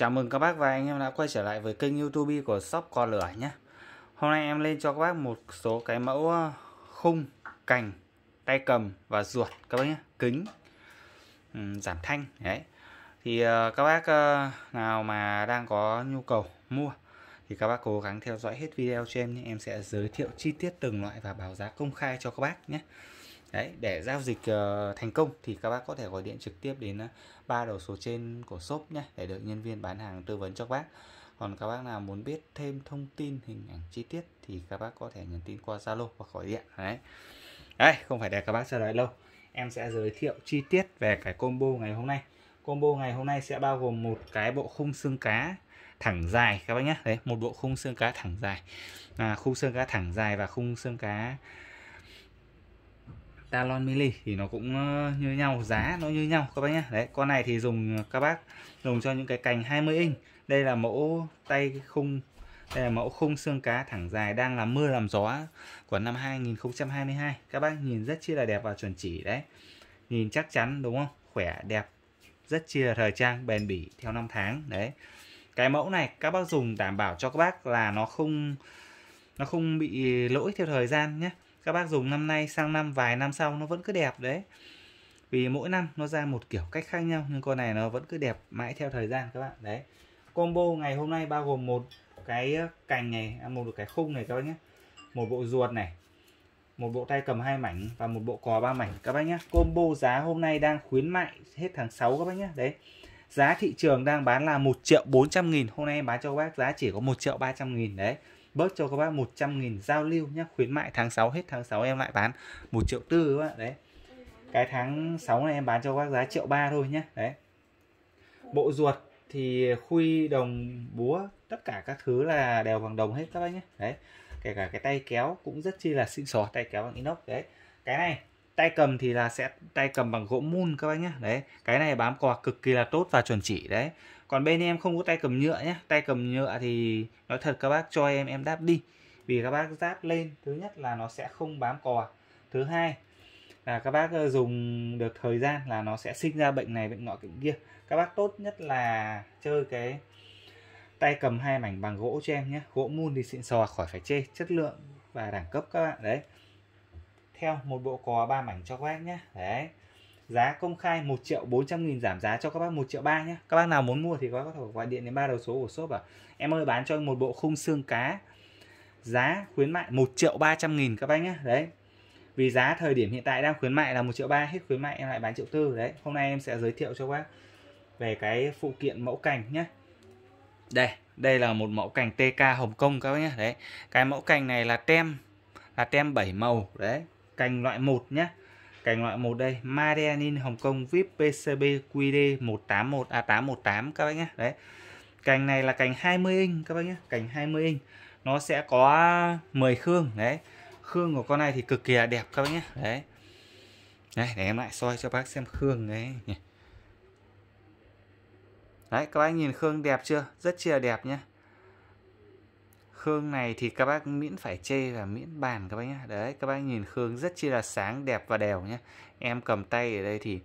Chào mừng các bác và anh em đã quay trở lại với kênh youtube của shop con lửa nhé Hôm nay em lên cho các bác một số cái mẫu ờ, khung, cành, tay cầm và ruột các bác nhé Kính, giảm thanh đấy Thì ờ, các bác ờ, nào mà đang có nhu cầu mua Thì các bác cố gắng theo dõi hết video cho em nhé Em sẽ giới thiệu chi tiết từng loại và báo giá công khai cho các bác nhé Đấy, để giao dịch uh, thành công thì các bác có thể gọi điện trực tiếp đến ờ, ba đầu số trên của shop nhé để được nhân viên bán hàng tư vấn cho các bác. Còn các bác nào muốn biết thêm thông tin hình ảnh chi tiết thì các bác có thể nhắn tin qua Zalo hoặc gọi điện. Đấy. Đấy, không phải để các bác chờ đợi lâu. Em sẽ giới thiệu chi tiết về cái combo ngày hôm nay. Combo ngày hôm nay sẽ bao gồm một cái bộ khung xương cá thẳng dài các bác nhé. Đấy, một bộ khung xương cá thẳng dài. À, khung xương cá thẳng dài và khung xương cá Talon Mini thì nó cũng ờ, như nhau giá nó như nhau các bác nhé đấy con này thì dùng ờ, các bác dùng cho những cái cành 20 inch đây là mẫu tay khung đây là mẫu khung xương cá thẳng dài đang làm mưa làm gió của năm 2022 các bác nhìn rất chi là đẹp và chuẩn chỉ đấy nhìn chắc chắn đúng không khỏe đẹp rất chi là thời trang bền bỉ theo năm tháng đấy cái mẫu này các bác dùng đảm bảo cho các bác là nó không nó không bị lỗi theo thời gian nhé các bác dùng năm nay sang năm vài năm sau nó vẫn cứ đẹp đấy vì mỗi năm nó ra một kiểu cách khác nhau nhưng con này nó vẫn cứ đẹp mãi theo thời gian các bạn đấy combo ngày hôm nay bao gồm một cái ờ, cành này à, một cái khung này các bác nhé một bộ ruột này một bộ tay cầm hai mảnh và một bộ cò ba mảnh các bác nhé combo giá hôm nay đang khuyến mại hết tháng 6 các bác nhé đấy giá thị trường đang bán là 1 triệu 400 nghìn hôm nay em bán cho các bác giá chỉ có 1 triệu 300 nghìn đấy bớt cho các bác 100 nghìn giao lưu nhá khuyến mại tháng 6 hết tháng 6 em lại bán 1 triệu tư các bạn đấy cái tháng 6 này em bán cho các bác giá triệu ba thôi nhá đấy bộ ruột thì khuy đồng búa tất cả các thứ là đều bằng đồng hết các bác nhé đấy kể cả cái tay kéo cũng rất chi là xịn sò tay kéo bằng inox đấy cái này tay cầm thì là sẽ tay cầm bằng gỗ mun các bác nhé đấy cái này bám cò cực kỳ là tốt và chuẩn chỉ đấy còn bên em không có tay cầm nhựa nhé tay cầm nhựa thì nói thật các bác cho em em đáp đi vì các bác ráp lên thứ nhất là nó sẽ không bám cò thứ hai là các bác ờ, dùng được thời gian là nó sẽ sinh ra bệnh này bệnh nọ bệnh kia các bác tốt nhất là chơi cái tay cầm hai mảnh bằng gỗ cho em nhé gỗ mun thì xịn sò khỏi phải chê chất lượng và đẳng cấp các bạn đấy theo một bộ có 3 mảnh cho các bác nhé đấy giá công khai 1 triệu 400 nghìn giảm giá cho các bác 1 triệu 3 nhé các bác nào muốn mua thì các bác có thể gọi điện đến ba đầu số của shop à em ơi bán cho một bộ khung xương cá giá khuyến mại 1 triệu 300 nghìn các bác nhé đấy vì giá thời điểm hiện tại đang khuyến mại là 1 triệu 3 hết khuyến mại em lại bán triệu tư đấy hôm nay em sẽ giới thiệu cho các bác về cái phụ kiện mẫu cành nhé đây đây là một mẫu cành TK Hồng Kông các bác nhé đấy cái mẫu cành này là tem là tem 7 màu đấy cành loại 1 nhé cành loại 1 đây Marianin Hồng Kông VIP PCB QD 181 A818 các bác nhé đấy cành này là cành 20 inch các bác nhé cành 20 inch nó sẽ có 10 khương đấy khương của con này thì cực kỳ là đẹp các bác nhé đấy đấy để em lại soi cho bác xem khương đấy đấy các bác nhìn khương đẹp chưa rất chia đẹp nhé Khương này thì các bác miễn phải chê và miễn bàn các bác nhé Đấy các bác nhìn Khương rất chi là sáng đẹp và đều nhé Em cầm tay ở đây thì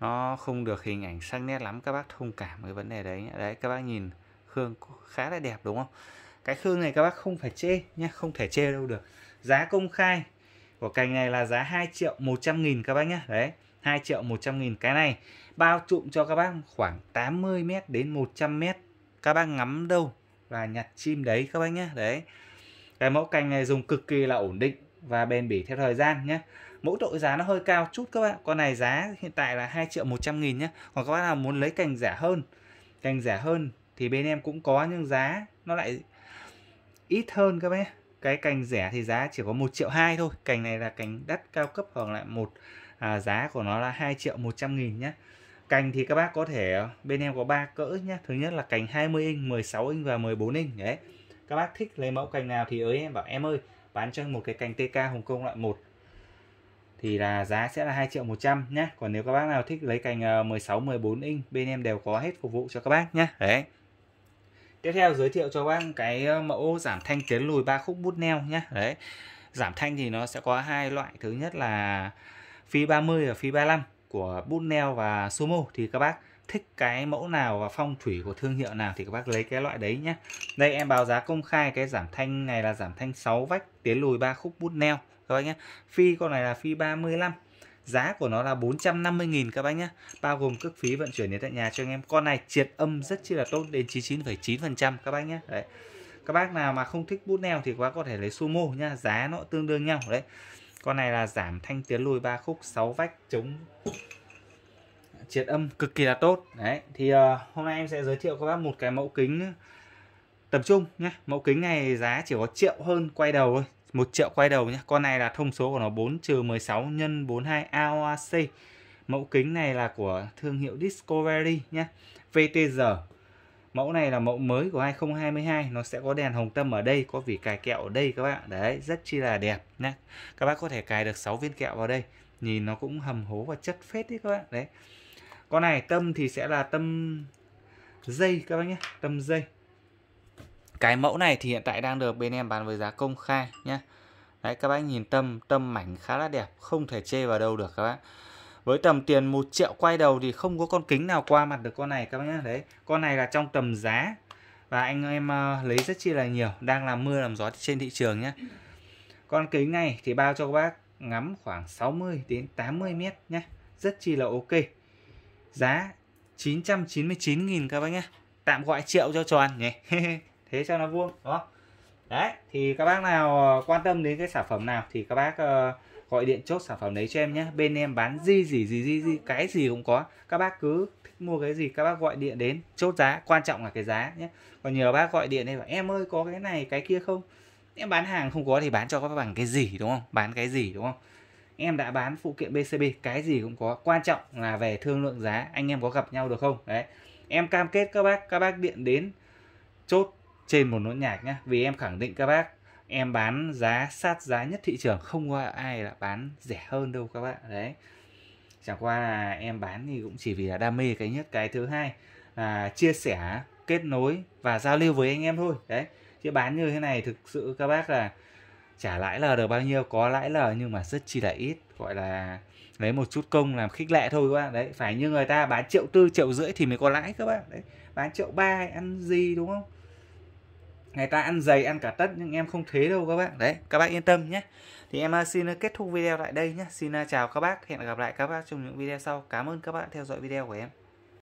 nó không được hình ảnh sắc nét lắm Các bác thông cảm với vấn đề đấy nhé Đấy các bác nhìn Khương khá là đẹp đúng không Cái Khương này các bác không phải chê nhé Không thể chê đâu được Giá công khai của cành này là giá 2 triệu 100 nghìn các bác nhé Đấy 2 triệu 100 nghìn cái này Bao trụm cho các bác khoảng 80m đến 100m Các bác ngắm đâu là nhặt chim đấy các bác nhé đấy cái mẫu cành này dùng cực kỳ là ổn định và bền bỉ theo thời gian nhé Mẫu tội giá nó hơi cao chút các bạn con này giá hiện tại là 2 triệu 100 nghìn nhé còn các bạn nào muốn lấy cành rẻ hơn cành rẻ hơn thì bên em cũng có nhưng giá nó lại ít hơn các bé cái cành rẻ thì giá chỉ có 1 triệu 2 thôi cành này là cành đắt cao cấp hoặc là một à, giá của nó là 2 triệu 100 nghìn nhé Cành thì các bác có thể ờ, bên em có ba cỡ nhé Thứ nhất là cành 20 inch, 16 inch và 14 inch đấy. Các bác thích lấy mẫu cành nào thì ới em bảo em ơi bán cho một cái cành TK Hồng Kông loại 1 thì là giá sẽ là 2 triệu 100 nhé Còn nếu các bác nào thích lấy cành 16, ờ, 14 inch bên em đều có hết phục vụ cho các bác nhé đấy. Tiếp theo giới thiệu cho các bác cái ờ, mẫu giảm thanh tiến lùi ba khúc bút neo nhé đấy. Giảm thanh thì nó sẽ có hai loại, thứ nhất là phi 30 và phi 35 của Bunel và Sumo thì các bác thích cái mẫu nào và phong thủy của thương hiệu nào thì các bác lấy cái loại đấy nhé. Đây em báo giá công khai cái giảm thanh này là giảm thanh 6 vách tiến lùi 3 khúc bút neo các bác nhé. Phi con này là phi 35. Giá của nó là 450.000 các bác nhé Bao gồm cước phí vận chuyển đến tận nhà cho anh em Con này triệt âm rất chi là tốt Đến 99,9% các bác nhé Đấy. Các bác nào mà không thích bút neo Thì các bác có thể lấy sumo nhá, Giá nó tương đương nhau Đấy con này là giảm thanh tiến lùi ba khúc 6 vách chống triệt âm cực kỳ là tốt. Đấy, thì uh, hôm nay em sẽ giới thiệu các bác một cái mẫu kính tập trung nhé. Mẫu kính này giá chỉ có triệu hơn quay đầu thôi. một triệu quay đầu nhé. Con này là thông số của nó 4 trừ 16 nhân 42 AOC. Mẫu kính này là của thương hiệu Discovery nhé. VTR mẫu này là mẫu mới của 2022 nó sẽ có đèn hồng tâm ở đây có vỉ cài kẹo ở đây các bạn đấy rất chi là đẹp nhé các bác có thể cài được 6 viên kẹo vào đây nhìn nó cũng hầm hố và chất phết đấy các bạn đấy con này tâm thì sẽ là tâm dây các bác nhé tâm dây cái mẫu này thì hiện tại đang được bên em bán với giá công khai nhé Đấy các bác nhìn tâm, tâm mảnh khá là đẹp, không thể chê vào đâu được các bác với tầm tiền một triệu quay đầu thì không có con kính nào qua mặt được con này các bác nhá đấy con này là trong tầm giá và anh em ờ, lấy rất chi là nhiều đang làm mưa làm gió trên thị trường nhé con kính này thì bao cho các bác ngắm khoảng 60 đến 80 mét nhé rất chi là ok giá 999.000 các bác nhé tạm gọi triệu cho tròn nhỉ thế cho nó vuông đó đấy thì các bác nào ờ, quan tâm đến cái sản phẩm nào thì các bác uh, gọi điện chốt sản phẩm đấy cho em nhé bên em bán gì gì gì gì gì cái gì cũng có các bác cứ thích mua cái gì các bác gọi điện đến chốt giá quan trọng là cái giá nhé còn nhiều bác gọi điện đây bảo em ơi có cái này cái kia không em bán hàng không có thì bán cho các bác bằng cái gì đúng không bán cái gì đúng không em đã bán phụ kiện BCB cái gì cũng có quan trọng là về thương lượng giá anh em có gặp nhau được không đấy em cam kết các bác các bác điện đến chốt trên một nốt nhạc nhá vì em khẳng định các bác em bán giá sát giá nhất thị trường không có ai là bán rẻ hơn đâu các bạn đấy chẳng qua là em bán thì cũng chỉ vì là đam mê cái nhất cái thứ hai là chia sẻ kết nối và giao lưu với anh em thôi đấy chứ bán như thế này thực sự các bác là trả lãi lời được bao nhiêu có lãi lời nhưng mà rất chi là ít gọi là lấy một chút công làm khích lệ thôi các bạn đấy phải như người ta bán triệu tư triệu rưỡi thì mới có lãi các bạn đấy bán triệu ba ăn gì đúng không người ta ăn dày ăn cả tất nhưng em không thế đâu các bạn đấy các bác yên tâm nhé thì em uh, xin uh, kết thúc video tại đây nhé xin uh, chào các bác hẹn gặp lại các bác trong những video sau cảm ơn các bạn theo dõi video của em